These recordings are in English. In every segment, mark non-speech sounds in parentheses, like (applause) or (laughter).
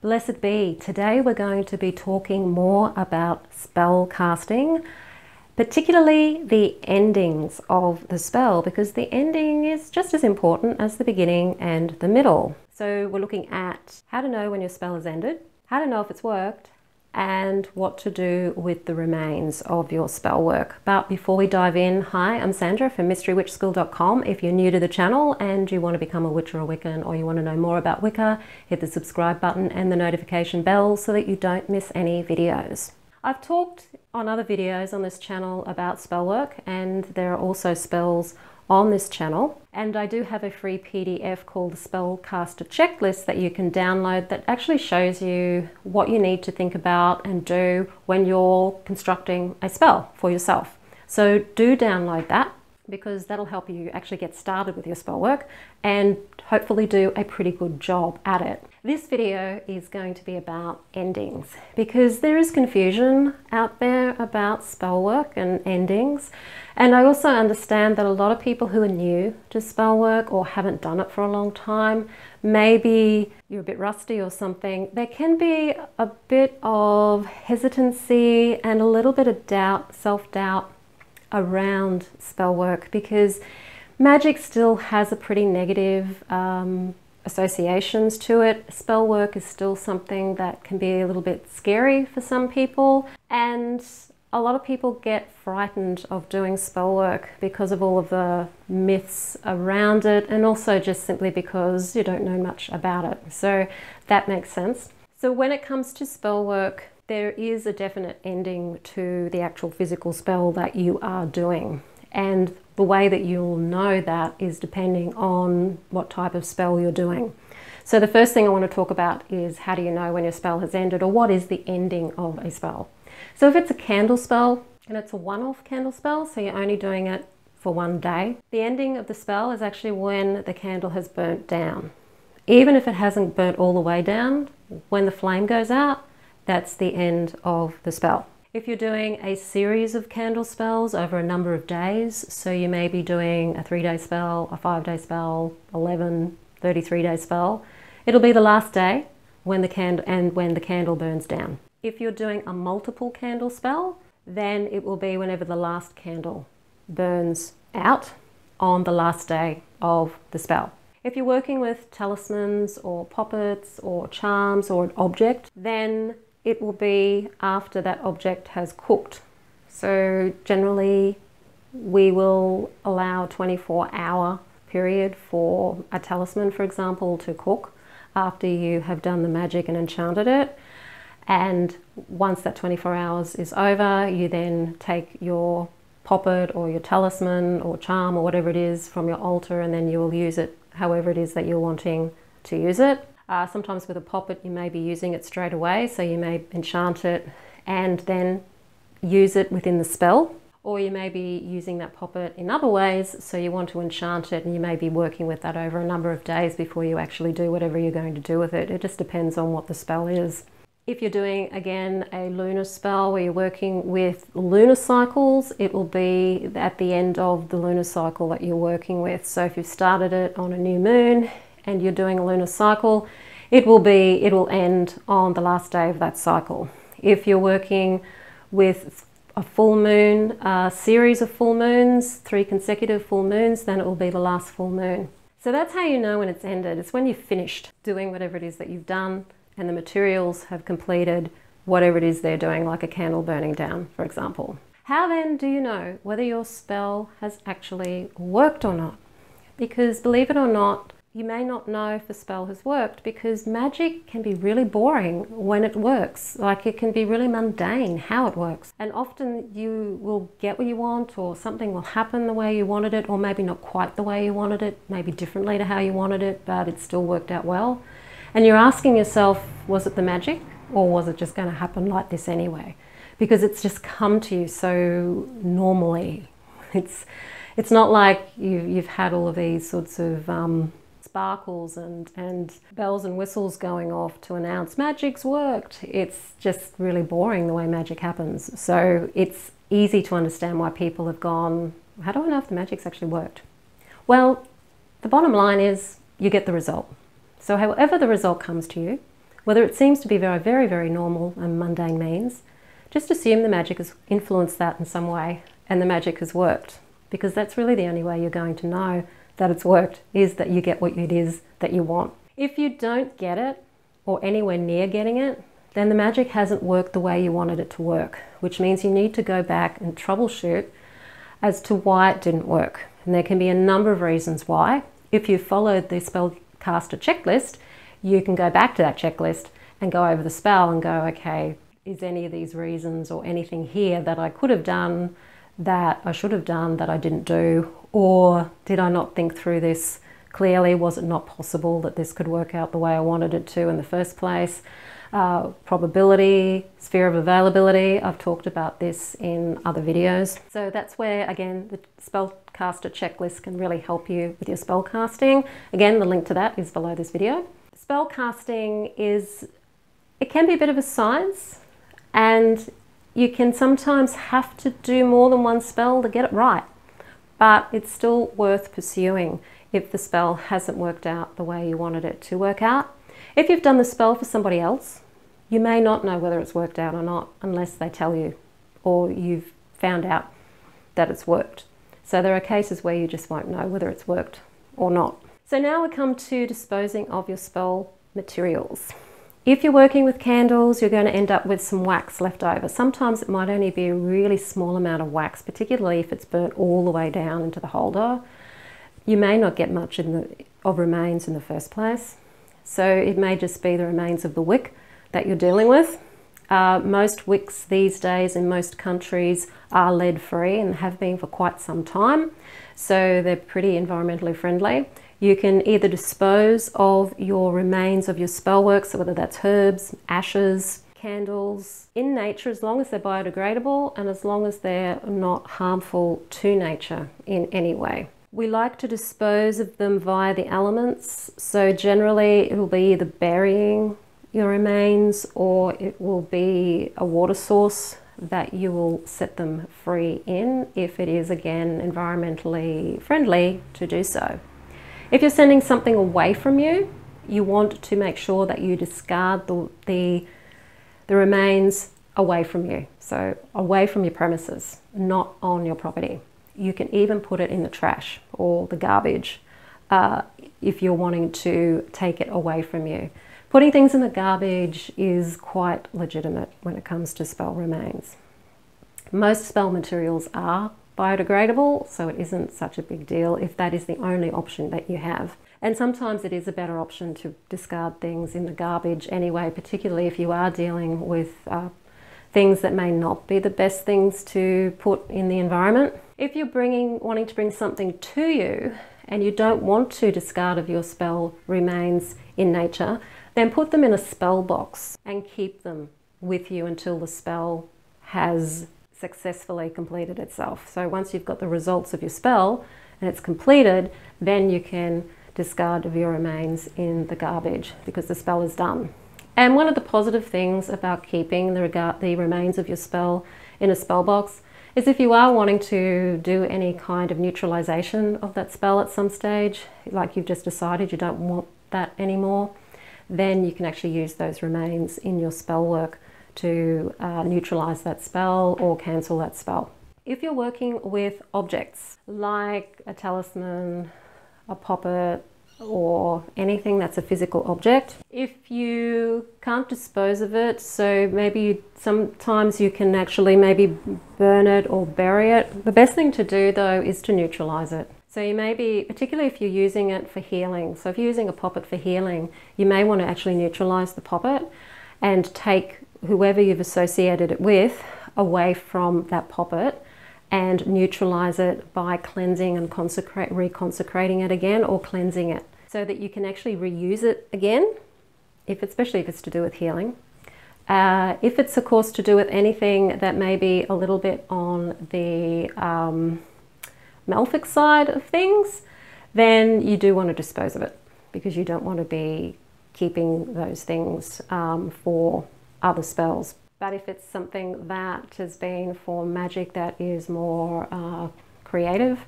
Blessed be. Today we're going to be talking more about spell casting, particularly the endings of the spell, because the ending is just as important as the beginning and the middle. So we're looking at how to know when your spell has ended, how to know if it's worked, and what to do with the remains of your spell work. But before we dive in, hi, I'm Sandra from mysterywitchschool.com. If you're new to the channel and you want to become a witch or a Wiccan or you want to know more about Wicca, hit the subscribe button and the notification bell so that you don't miss any videos. I've talked on other videos on this channel about spell work and there are also spells on this channel. And I do have a free PDF called the Spellcaster Checklist that you can download that actually shows you what you need to think about and do when you're constructing a spell for yourself. So do download that because that'll help you actually get started with your spell work and hopefully do a pretty good job at it. This video is going to be about endings because there is confusion out there about spell work and endings. And I also understand that a lot of people who are new to spell work or haven't done it for a long time, maybe you're a bit rusty or something, there can be a bit of hesitancy and a little bit of doubt, self doubt around spell work because magic still has a pretty negative um, associations to it. Spell work is still something that can be a little bit scary for some people, and a lot of people get frightened of doing spell work because of all of the myths around it, and also just simply because you don't know much about it. So that makes sense. So, when it comes to spell work, there is a definite ending to the actual physical spell that you are doing. And the way that you'll know that is depending on what type of spell you're doing. So, the first thing I want to talk about is how do you know when your spell has ended or what is the ending of a spell? So, if it's a candle spell and it's a one off candle spell, so you're only doing it for one day, the ending of the spell is actually when the candle has burnt down. Even if it hasn't burnt all the way down, when the flame goes out, that's the end of the spell. If you're doing a series of candle spells over a number of days, so you may be doing a three day spell, a five day spell, 11, 33 day spell, it'll be the last day when the candle and when the candle burns down. If you're doing a multiple candle spell, then it will be whenever the last candle burns out on the last day of the spell. If you're working with talismans or poppets or charms or an object, then it will be after that object has cooked. So generally we will allow 24 hour period for a talisman, for example, to cook after you have done the magic and enchanted it. And once that 24 hours is over, you then take your poppet or your talisman or charm or whatever it is from your altar, and then you will use it however it is that you're wanting to use it. Uh, sometimes with a poppet, you may be using it straight away, so you may enchant it and then use it within the spell. Or you may be using that poppet in other ways, so you want to enchant it and you may be working with that over a number of days before you actually do whatever you're going to do with it. It just depends on what the spell is. If you're doing again a lunar spell where you're working with lunar cycles, it will be at the end of the lunar cycle that you're working with. So if you've started it on a new moon, and you're doing a lunar cycle, it will be it will end on the last day of that cycle. If you're working with a full moon, a series of full moons, three consecutive full moons, then it will be the last full moon. So that's how you know when it's ended. It's when you've finished doing whatever it is that you've done and the materials have completed whatever it is they're doing, like a candle burning down, for example. How then do you know whether your spell has actually worked or not? Because believe it or not, you may not know if a spell has worked because magic can be really boring when it works. Like it can be really mundane how it works. And often you will get what you want, or something will happen the way you wanted it, or maybe not quite the way you wanted it, maybe differently to how you wanted it, but it still worked out well. And you're asking yourself, was it the magic, or was it just going to happen like this anyway? Because it's just come to you so normally. It's it's not like you, have had all of these sorts of um, sparkles and, and bells and whistles going off to announce magic's worked. It's just really boring the way magic happens. So it's easy to understand why people have gone, how do I know if the magic's actually worked? Well, the bottom line is you get the result. So however the result comes to you, whether it seems to be very, very, very normal and mundane means, just assume the magic has influenced that in some way and the magic has worked because that's really the only way you're going to know that it's worked is that you get what it is that you want. If you don't get it or anywhere near getting it, then the magic hasn't worked the way you wanted it to work, which means you need to go back and troubleshoot as to why it didn't work. And there can be a number of reasons why. If you followed the spellcaster checklist, you can go back to that checklist and go over the spell and go, okay, is any of these reasons or anything here that I could have done, that I should have done, that I didn't do, or did I not think through this clearly? Was it not possible that this could work out the way I wanted it to in the first place? Uh, probability, sphere of availability. I've talked about this in other videos. So that's where, again, the spellcaster checklist can really help you with your spellcasting. Again, the link to that is below this video. Spellcasting is, it can be a bit of a science and you can sometimes have to do more than one spell to get it right but it's still worth pursuing if the spell hasn't worked out the way you wanted it to work out. If you've done the spell for somebody else, you may not know whether it's worked out or not unless they tell you or you've found out that it's worked. So there are cases where you just won't know whether it's worked or not. So now we come to disposing of your spell materials. If you're working with candles, you're going to end up with some wax left over. Sometimes it might only be a really small amount of wax, particularly if it's burnt all the way down into the holder. You may not get much the, of remains in the first place. So it may just be the remains of the wick that you're dealing with. Uh, most wicks these days in most countries are lead free and have been for quite some time, so they're pretty environmentally friendly. You can either dispose of your remains of your spell so whether that's herbs, ashes, candles, in nature, as long as they're biodegradable and as long as they're not harmful to nature in any way. We like to dispose of them via the elements, so generally it will be either burying your remains or it will be a water source that you will set them free in if it is again environmentally friendly to do so. If you're sending something away from you, you want to make sure that you discard the, the, the remains away from you. So away from your premises, not on your property. You can even put it in the trash or the garbage uh, if you're wanting to take it away from you. Putting things in the garbage is quite legitimate when it comes to spell remains. Most spell materials are biodegradable, so it isn't such a big deal if that is the only option that you have. And sometimes it is a better option to discard things in the garbage anyway, particularly if you are dealing with uh, things that may not be the best things to put in the environment. If you're bringing, wanting to bring something to you and you don't want to discard of your spell remains in nature, then put them in a spell box and keep them with you until the spell has successfully completed itself. So once you've got the results of your spell and it's completed, then you can discard of your remains in the garbage because the spell is done. And one of the positive things about keeping the, the remains of your spell in a spell box is if you are wanting to do any kind of neutralization of that spell at some stage, like you've just decided you don't want that anymore, then you can actually use those remains in your spell work to uh, neutralize that spell or cancel that spell. If you're working with objects like a talisman, a poppet, or anything that's a physical object. If you can't dispose of it, so maybe you, sometimes you can actually maybe burn it or bury it. The best thing to do though is to neutralize it. So you may be, particularly if you're using it for healing. So if you're using a poppet for healing, you may want to actually neutralize the poppet and take whoever you've associated it with away from that poppet and neutralize it by cleansing and consecrate, reconsecrating it again or cleansing it so that you can actually reuse it again, if especially if it's to do with healing. Uh, if it's of course to do with anything that may be a little bit on the um, malefic side of things, then you do want to dispose of it because you don't want to be keeping those things um, for other spells. But if it's something that has been for magic that is more uh, creative,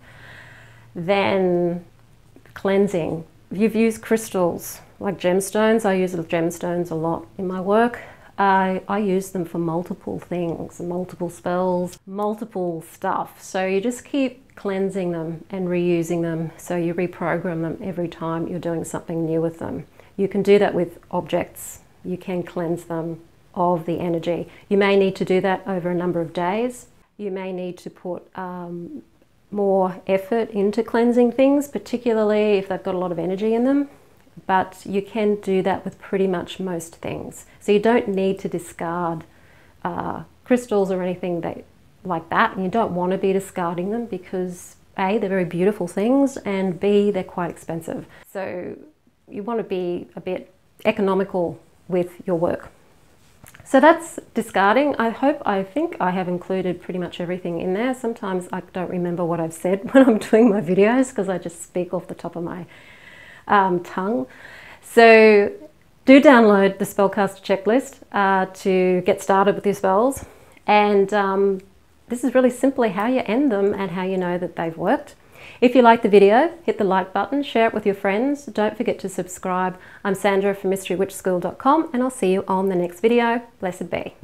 then cleansing. You've used crystals like gemstones. I use gemstones a lot in my work. I, I, use them for multiple things, multiple spells, multiple stuff. So you just keep cleansing them and reusing them. So you reprogram them every time you're doing something new with them. You can do that with objects. You can cleanse them of the energy. You may need to do that over a number of days. You may need to put um, more effort into cleansing things, particularly if they've got a lot of energy in them. But you can do that with pretty much most things. So you don't need to discard uh, crystals or anything that, like that. And you don't want to be discarding them because A, they're very beautiful things, and B, they're quite expensive. So you want to be a bit economical with your work. So that's discarding. I hope, I think I have included pretty much everything in there. Sometimes I don't remember what I've said (laughs) when I'm doing my videos because I just speak off the top of my um, tongue. So do download the Spellcaster checklist uh, to get started with your spells. And um, this is really simply how you end them and how you know that they've worked. If you like the video, hit the like button, share it with your friends. Don't forget to subscribe. I'm Sandra from mysterywitchschool.com and I'll see you on the next video. Blessed be.